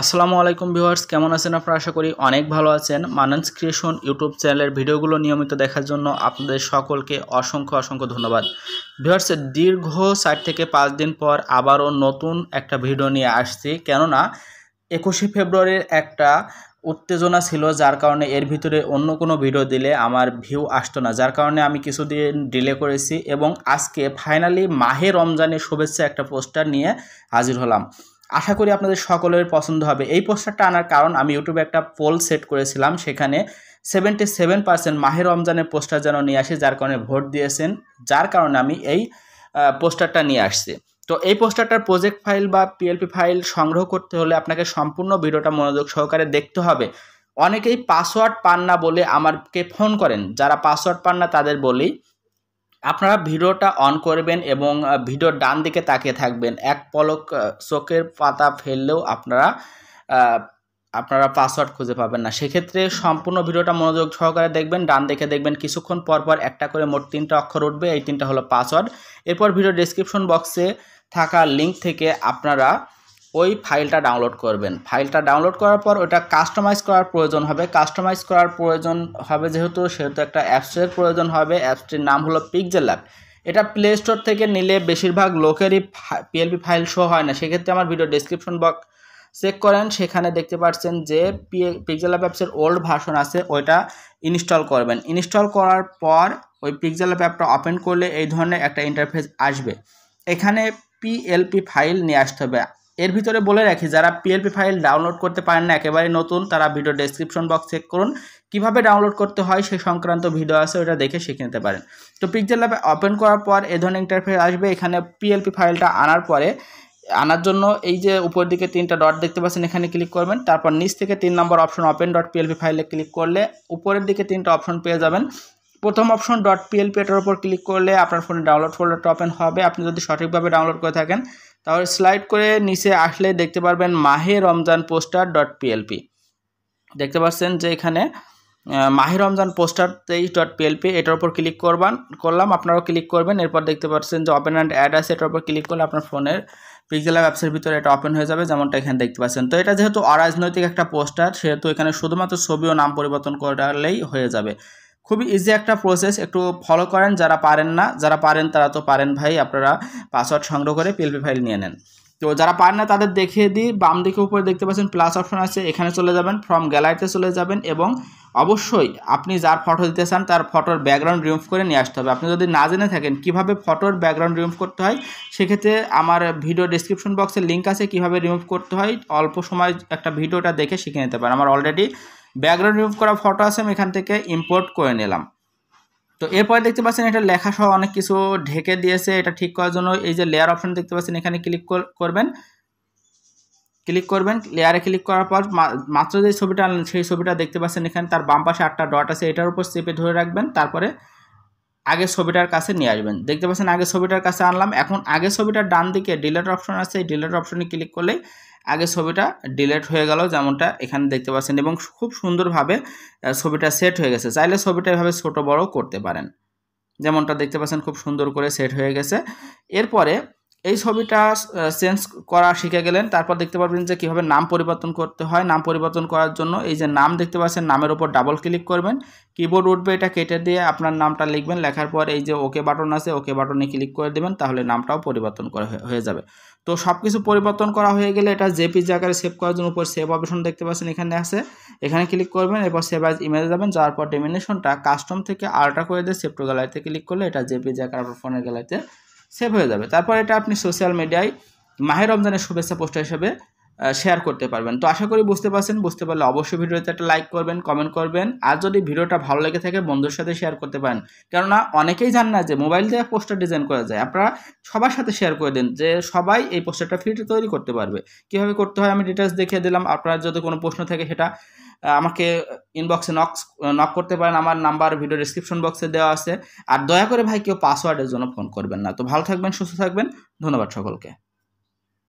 আসসালামু আলাইকুম ভিউয়ার্স কেমন আছেন আপনারা আশা করি অনেক ভালো আছেন মানান্স ক্রিয়েশন ইউটিউব চ্যানেলের ভিডিওগুলো নিয়মিত দেখার জন্য আপনাদের সকলকে অসংখ্য অসংখ্য ধন্যবাদ ভিউয়ার্স দীর্ঘ চার থেকে পাঁচ দিন পর আবারও নতুন একটা ভিডিও নিয়ে আসছি কেননা একুশে ফেব্রুয়ারির একটা উত্তেজনা ছিল যার কারণে এর ভিতরে অন্য কোনো ভিডিও দিলে আমার ভিউ আসতো না যার কারণে আমি কিছুদিন ডিলে করেছি এবং আজকে ফাইনালি মাহে রমজানের শুভেচ্ছা একটা পোস্টার নিয়ে হাজির হলাম আশা করি আপনাদের সকলের পছন্দ হবে এই পোস্টারটা আনার কারণ আমি ইউটিউবে একটা পোল সেট করেছিলাম সেখানে সেভেন্টি সেভেন পার্সেন্ট মাহের রমজানের পোস্টার যেন নিয়ে আসে যার কারণে ভোট দিয়েছেন যার কারণে আমি এই পোস্টারটা নিয়ে আসছি তো এই পোস্টারটার প্রজেক্ট ফাইল বা পিএলপি ফাইল সংগ্রহ করতে হলে আপনাকে সম্পূর্ণ ভিডিওটা মনোযোগ সহকারে দেখতে হবে অনেকেই পাসওয়ার্ড পান না বলে আমারকে ফোন করেন যারা পাসওয়ার্ড পান না তাদের বলি আপনারা ভিডিওটা অন করবেন এবং ভিডিওর ডান দিকে তাকিয়ে থাকবেন এক পলক চোখের পাতা ফেললেও আপনারা আপনারা পাসওয়ার্ড খুঁজে পাবেন না সেক্ষেত্রে সম্পূর্ণ ভিডিওটা মনোযোগ সহকারে দেখবেন ডান দেখে দেখবেন কিছুক্ষণ পরপর একটা করে মোট তিনটা অক্ষর উঠবে এই তিনটা হলো পাসওয়ার্ড এরপর ভিডিও ডিসক্রিপশন বক্সে থাকা লিঙ্ক থেকে আপনারা ওই ফাইলটা ডাউনলোড করবেন ফাইলটা ডাউনলোড করার পর ওটা কাস্টমাইজ করার প্রয়োজন হবে কাস্টমাইজ করার প্রয়োজন হবে যেহেতু সেহেতু একটা অ্যাপসের প্রয়োজন হবে অ্যাপসটির নাম হলো পিকজেল অ্যাপ এটা প্লে স্টোর থেকে নিলে বেশিরভাগ লোকেরই পিএলপি ফাইল শো হয় না সেক্ষেত্রে আমার ভিডিও ডিসক্রিপশন বক্স চেক করেন সেখানে দেখতে পাচ্ছেন যে পিকজেল অ্যাপ অ্যাপসের ওল্ড ভার্সন আছে ওইটা ইনস্টল করবেন ইনস্টল করার পর ওই পিকজেল অ্যাপ অ্যাপটা ওপেন করলে এই ধরনের একটা ইন্টারফেস আসবে এখানে পিএলপি ফাইল নিয়ে আসতে হবে এর ভিতরে বলে রাখি যারা পিএলপি ফাইল ডাউনলোড করতে পারেন না একেবারে নতুন তারা ভিডিও ডেসক্রিপশন বক্স চেক করুন কিভাবে ডাউনলোড করতে হয় সেই সংক্রান্ত ভিডিও আছে ওটা দেখে শিখে নিতে পারেন তো পিকচার ল্যাবে ওপেন করার পর এ ধরনের ইন্টারফেস আসবে এখানে পিএলপি ফাইলটা আনার পরে আনার জন্য এই যে উপর দিকে তিনটা ডট দেখতে পাচ্ছেন এখানে ক্লিক করবেন তারপর নিচ থেকে তিন নম্বর অপশন ওপেন ডট পিএলপি ফাইলে ক্লিক করলে উপরের দিকে তিনটা অপশন পেয়ে যাবেন প্রথম অপশন ডট পিএলপি এটার উপর ক্লিক করলে আপনার ফোনে ডাউনলোড ফোল্ডারটা ওপেন হবে আপনি যদি সঠিকভাবে ডাউনলোড করে থাকেন তাহলে স্লাইড করে নিচে আসলে দেখতে পারবেন মাহে রমজান পোস্টার ডট পিএলপি দেখতে পাচ্ছেন যে এখানে মাহে রমজান পোস্টার তেইশ ডট পিএলপি এটার উপর ক্লিক করবান করলাম আপনারাও ক্লিক করবেন এরপর দেখতে পাচ্ছেন যে ওপেন অ্যান্ড অ্যাড আছে এটার উপর ক্লিক করলে আপনার ফোনের পিক্সেল অ্যাপসের ভিতরে এটা ওপেন হয়ে যাবে যেমনটা এখানে দেখতে পাচ্ছেন তো এটা যেহেতু অরাজনৈতিক একটা পোস্টার সেহেতু এখানে শুধুমাত্র ছবি ও নাম পরিবর্তন করালেই হয়ে যাবে খুবই ইজি একটা প্রসেস একটু ফলো করেন যারা পারেন না যারা পারেন তারা তো পারেন ভাই আপনারা পাসওয়ার্ড সংগ্রহ করে পিএলপি ফাইল নিয়ে নেন তো যারা পারেন না তাদের দেখিয়ে দিই বাম দিকে উপরে দেখতে পাচ্ছেন প্লাস অপশন আছে এখানে চলে যাবেন ফ্রম গ্যালারিতে চলে যাবেন এবং অবশ্যই আপনি যার ফটো দিতে চান তার ফটোর ব্যাকগ্রাউন্ড রিমুভ করে নিয়ে আসতে হবে আপনি যদি না জেনে থাকেন কিভাবে ফটোর ব্যাকগ্রাউন্ড রিমুভ করতে হয় সেক্ষেত্রে আমার ভিডিও ডিসক্রিপশন বক্সে লিঙ্ক আছে কিভাবে রিমুভ করতে হয় অল্প সময় একটা ভিডিওটা দেখে শিখে নিতে পারেন আমার অলরেডি ব্যাকগ্রাউন্ড রিমুভ করা ফটো আছে আমি এখান থেকে ইম্পোর্ট করে নিলাম তো এরপরে দেখতে পাচ্ছেন এটা লেখা সহ অনেক কিছু ঢেকে দিয়েছে এটা ঠিক করার জন্য এই যে লেয়ার অপশন দেখতে পাচ্ছেন এখানে ক্লিক করবেন ক্লিক করবেন লেয়ারে ক্লিক করার পর মাত্র যে ছবিটা আনলেন সেই ছবিটা দেখতে পাচ্ছেন এখানে তার বাম পাশে আটটা ডট আছে এটার উপর চেপে ধরে রাখবেন তারপরে আগে ছবিটার কাছে নিয়ে আসবেন দেখতে পাচ্ছেন আগে ছবিটার কাছে আনলাম এখন আগে ছবিটার ডান দিকে ডিলেট অপশন আছে এই ডিলেট অপশনে ক্লিক করলে আগে ছবিটা ডিলেট হয়ে গেল যেমনটা এখানে দেখতে পাচ্ছেন এবং খুব সুন্দরভাবে ছবিটা সেট হয়ে গেছে চাইলে ছবিটা এভাবে ছোট বড় করতে পারেন যেমনটা দেখতে পাচ্ছেন খুব সুন্দর করে সেট হয়ে গেছে এরপরে এই ছবিটা চেঞ্জ করা শিখে গেলেন তারপর দেখতে পারবেন যে কীভাবে নাম পরিবর্তন করতে হয় নাম পরিবর্তন করার জন্য এই যে নাম দেখতে পাচ্ছেন নামের ওপর ডাবল ক্লিক করবেন কিবোর্ড উঠবে এটা কেটে দিয়ে আপনার নামটা লিখবেন লেখার পর এই যে ওকে বাটন আছে ওকে বাটনে ক্লিক করে দেবেন তাহলে নামটাও পরিবর্তন করা হয়ে যাবে তো সব কিছু পরিবর্তন করা হয়ে গেলে এটা জেপি জায়গায় সেভ করার জন্য উপর সেভ অপশন দেখতে পাচ্ছেন এখানে আছে এখানে ক্লিক করবেন এরপর সেভ অ্যাজ ইমেজে যাবেন যাওয়ার পর ডেমিনেশনটা কাস্টম থেকে আল্ট্রা করে দিয়ে সেভ টু গ্যালারিতে ক্লিক করলে এটা জেপি আকারে আপনার ফোনের গ্যালারিতে সেভ হয়ে যাবে তারপর এটা আপনি সোশ্যাল মিডিয়ায় মাহের রমজানের শুভেচ্ছা পোস্টার হিসেবে শেয়ার করতে পারবেন তো আশা করি বুঝতে পারছেন বুঝতে পারলে অবশ্যই ভিডিওতে একটা লাইক করবেন কমেন্ট করবেন আর যদি ভিডিওটা ভালো লেগে থাকে বন্ধুর সাথে শেয়ার করতে পারেন কেননা অনেকেই জান না যে মোবাইল দিয়ে পোস্টার ডিজাইন করা যায় আপনারা সবার সাথে শেয়ার করে দিন যে সবাই এই পোস্টারটা ফ্রিতে তৈরি করতে পারবে কীভাবে করতে হয় আমি ডিটেলস দেখিয়ে দিলাম আপনার যদি কোনো প্রশ্ন থাকে সেটা আমাকে ইনবক্সে নক নক করতে পারেন আমার নাম্বার ভিডিও ডিসক্রিপশন বক্সে দেওয়া আছে আর দয়া করে ভাই কেউ পাসওয়ার্ডের জন্য ফোন করবেন না তো ভালো থাকবেন সুস্থ থাকবেন ধন্যবাদ সকলকে